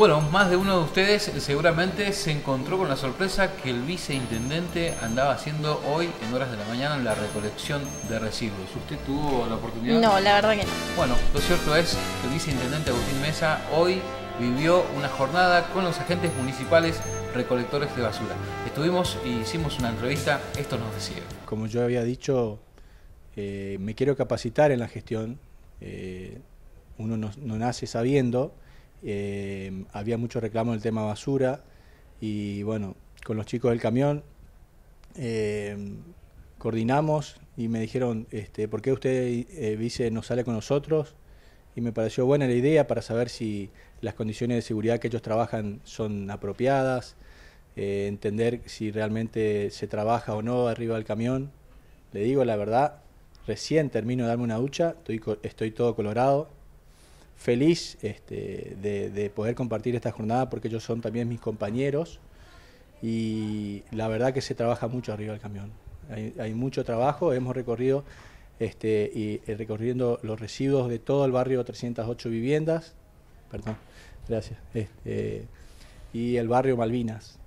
Bueno, más de uno de ustedes seguramente se encontró con la sorpresa que el viceintendente andaba haciendo hoy en horas de la mañana la recolección de residuos. ¿Usted tuvo la oportunidad? No, la verdad que no. Bueno, lo cierto es que el viceintendente Agustín Mesa hoy vivió una jornada con los agentes municipales recolectores de basura. Estuvimos y hicimos una entrevista, esto nos decía. Como yo había dicho, eh, me quiero capacitar en la gestión. Eh, uno no nace sabiendo. Em, había mucho reclamo del tema basura y bueno, con los chicos del camión em, coordinamos y me dijeron, este, ¿por qué usted, dice eh, vice, no sale con nosotros? Y me pareció buena la idea para saber si las condiciones de seguridad que ellos trabajan son apropiadas, eh, entender si realmente se trabaja o no arriba del camión. Le digo la verdad, recién termino de darme una ducha, estoy todo colorado, feliz este, de, poder compartir esta jornada porque ellos son también mis compañeros y la verdad que se trabaja mucho arriba del camión. Hay, mucho trabajo, hemos recorrido este, y, eh, recorriendo los residuos de todo el barrio, 308 viviendas, perdón, gracias, este, y el barrio Malvinas.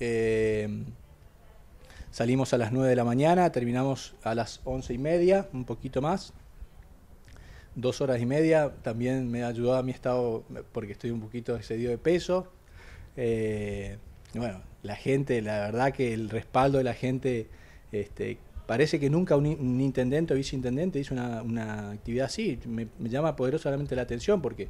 Em, salimos a las 9 de la mañana, terminamos a las 11 y media, un poquito más, dos horas y media. También me ha ayudado a mi estado, porque estoy un poquito excedido de peso. Eh, bueno, la gente, la verdad que el respaldo de la gente, este, parece que nunca un, intendente o viceintendente hizo una, actividad así. Me, llama poderosamente la atención porque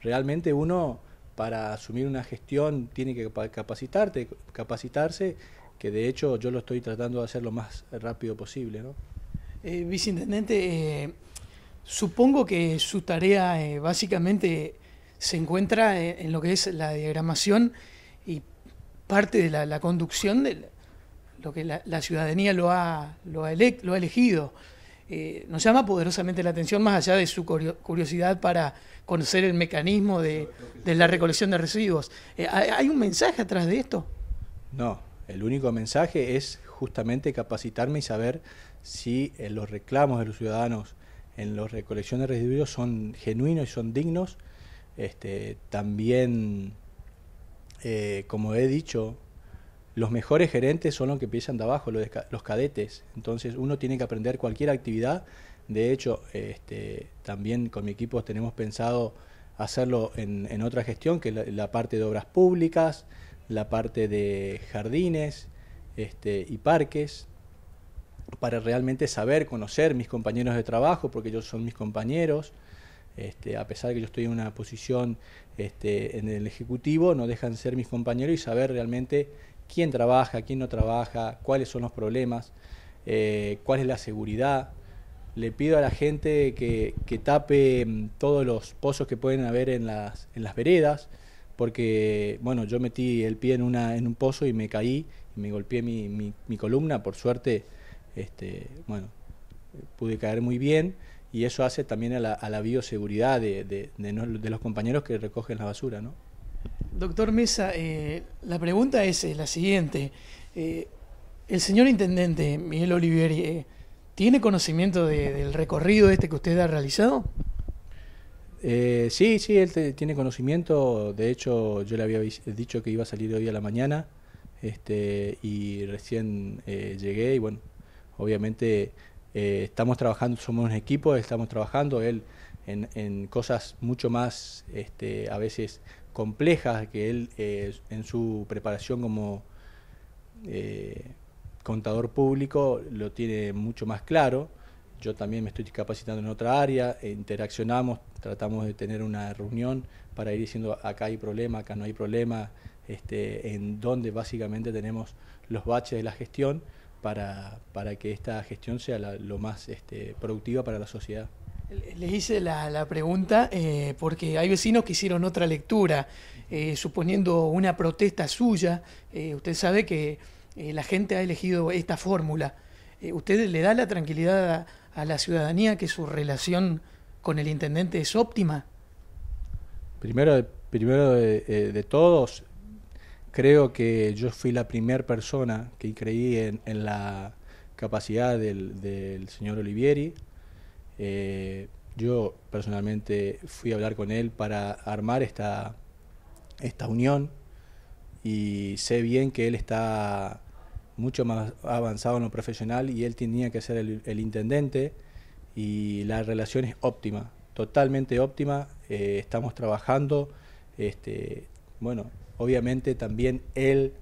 realmente uno para asumir una gestión tiene que capacitarte, capacitarse, que de hecho yo lo estoy tratando de hacer lo más rápido posible. ¿no? Eh, viceintendente, eh, Supongo que su tarea eh, básicamente se encuentra eh, en, lo que es la diagramación y parte de la, conducción de lo que la, ciudadanía lo ha, lo ha, elegido. Eh, nos llama poderosamente la atención, más allá de su curiosidad para conocer el mecanismo de, la recolección de residuos. ¿Hay un mensaje atrás de esto? No, el único mensaje es justamente capacitarme y saber si los reclamos de los ciudadanos en los recolecciones de residuos son genuinos y son dignos. Este, también, eh, como he dicho, los mejores gerentes son los que empiezan de abajo, los, cadetes. Entonces uno tiene que aprender cualquier actividad. De hecho, este, también con mi equipo tenemos pensado hacerlo en, otra gestión, que es la, parte de obras públicas, la parte de jardines este, y parques para realmente saber, conocer mis compañeros de trabajo, porque ellos son mis compañeros. Este, a pesar de que yo estoy en una posición este, en el Ejecutivo, no dejan ser mis compañeros y saber realmente quién trabaja, quién no trabaja, cuáles son los problemas, eh, cuál es la seguridad. Le pido a la gente que, que tape mm, todos los pozos que pueden haber en las, en las veredas, porque bueno, yo metí el pie en, una, en un pozo y me caí, y me golpeé mi, mi columna, por suerte este, bueno, pude caer muy bien y eso hace también a la, bioseguridad de, los compañeros que recogen la basura, ¿no? Doctor Mesa, eh, la pregunta es eh, la siguiente. Eh, el señor intendente Miguel Olivieri, ¿tiene conocimiento del recorrido este que usted ha realizado? sí, sí, él tiene conocimiento. De hecho, yo le había dicho que iba a salir hoy a la mañana este, y recién llegué y bueno, obviamente eh, estamos trabajando, somos un equipo, estamos trabajando él en, cosas mucho más este, a veces complejas que él eh, en su preparación como eh, contador público lo tiene mucho más claro. Yo también me estoy capacitando en otra área, interaccionamos, tratamos de tener una reunión para ir diciendo acá hay problema, acá no hay problema, este, en donde básicamente tenemos los baches de la gestión para, para que esta gestión sea lo más este, productiva para la sociedad. Le hice la, pregunta eh, porque hay vecinos que hicieron otra lectura, eh, suponiendo una protesta suya. Eh, usted sabe que la gente ha elegido esta fórmula. ¿Usted le da la tranquilidad a, la ciudadanía que su relación con el intendente es óptima? Primero, primero de todos, Creo que yo fui la primera persona que creí en, la capacidad del, señor Olivieri. Eh, yo personalmente fui a hablar con él para armar esta, esta unión y sé bien que él está mucho más avanzado en lo profesional y él tenía que ser el, intendente y la relación es óptima, totalmente óptima. Eh, estamos trabajando, este, bueno, obviamente también él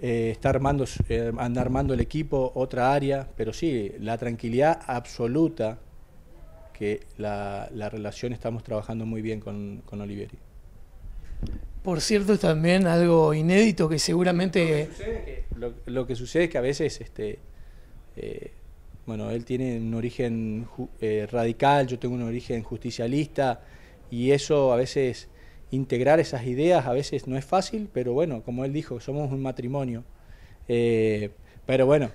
eh, está armando, eh, armando el equipo, otra área, pero sí, la tranquilidad absoluta que la, relación estamos trabajando muy bien con, con Por cierto, también algo inédito que seguramente... Lo que sucede, es que a veces, este, eh, bueno, él tiene un origen radical, yo tengo un origen justicialista, y eso a veces integrar esas ideas a veces no es fácil, pero bueno, como él dijo, somos un matrimonio. Eh, pero bueno,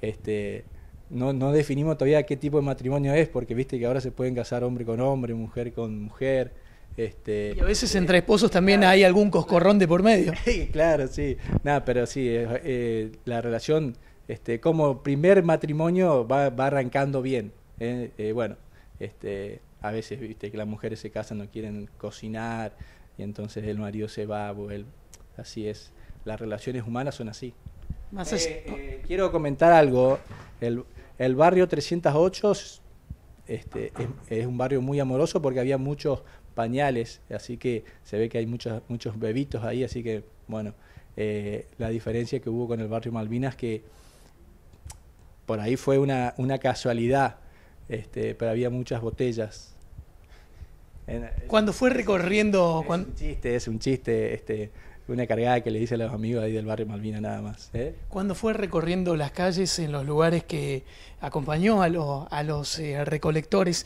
este, no, definimos todavía qué tipo de matrimonio es, porque viste que ahora se pueden casar hombre con hombre, mujer con mujer. Este, y a veces entre eh, esposos también hay algún coscorrón de por medio. claro, sí. Nada, pero sí, eh, la relación este, como primer matrimonio va, va arrancando bien. bueno, este, a veces, viste, que las mujeres se casan, no quieren cocinar, y entonces el marido se va, así es. Las relaciones humanas son así. Eh, eh, oh. quiero comentar algo. El, barrio 308 este, es, un barrio muy amoroso porque había muchos pañales, así que se ve que hay muchos, muchos bebitos ahí, así que, bueno, eh, la diferencia que hubo con el barrio Malvinas que por ahí fue una, una casualidad este, pero había muchas botellas. Eh, cuando fue recorriendo... Es un chiste, es un chiste, este, una cargada que le dice a los amigos ahí del barrio Malvina nada más. ¿eh? Cuando fue recorriendo las calles en los lugares que acompañó a, a los eh, recolectores,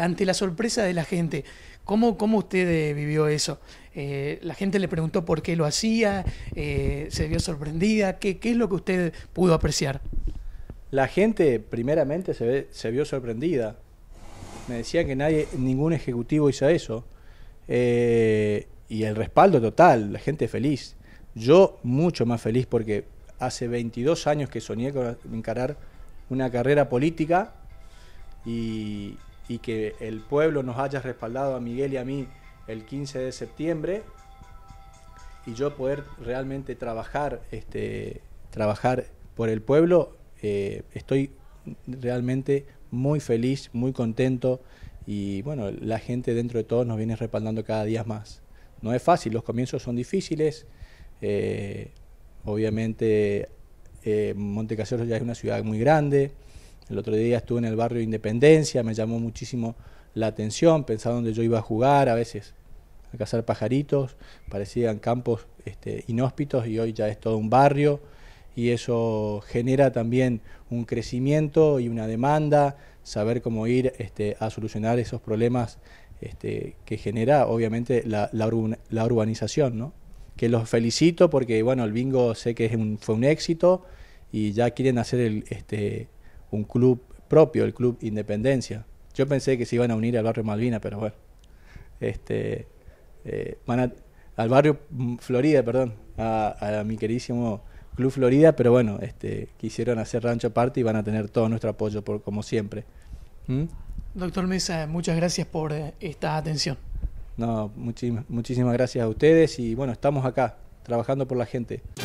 ante la sorpresa de la gente, ¿cómo, cómo usted vivió eso? la gente le preguntó por qué lo hacía, se vio sorprendida, ¿Qué, ¿qué es lo que usted pudo apreciar? La gente primeramente se, vio sorprendida. Me decían que nadie, ningún ejecutivo hizo eso. Eh, y el respaldo total, la gente feliz. Yo mucho más feliz porque hace 22 años que soñé con encarar una carrera política y, que el pueblo nos haya respaldado a Miguel y a mí el 15 de septiembre y yo poder realmente trabajar, este, trabajar por el pueblo eh, estoy realmente muy feliz, muy contento y bueno, la gente dentro de todos nos viene respaldando cada día más. No es fácil, los comienzos son difíciles, eh, obviamente eh, Montecaseros ya es una ciudad muy grande, el otro día estuve en el barrio Independencia, me llamó muchísimo la atención, pensaba donde yo iba a jugar a veces, a cazar pajaritos, parecían campos este, inhóspitos y hoy ya es todo un barrio y eso genera también un crecimiento y una demanda, saber cómo ir este, a solucionar esos problemas este, que genera obviamente la, urbanización. Que los felicito porque bueno, el bingo sé que fue un éxito y ya quieren hacer este, un club propio, el Club Independencia. Yo pensé que se iban a unir al barrio Malvina, pero bueno. Este, eh, van al barrio mm, Florida, perdón, a, a mi queridísimo Club Florida, pero bueno, este, quisieron hacer rancho aparte y van a tener todo nuestro apoyo, por, como siempre. ¿Mm? Doctor Mesa, muchas gracias por eh, esta atención. No, muchísimas, muchísimas gracias a ustedes y bueno, estamos acá, trabajando por la gente.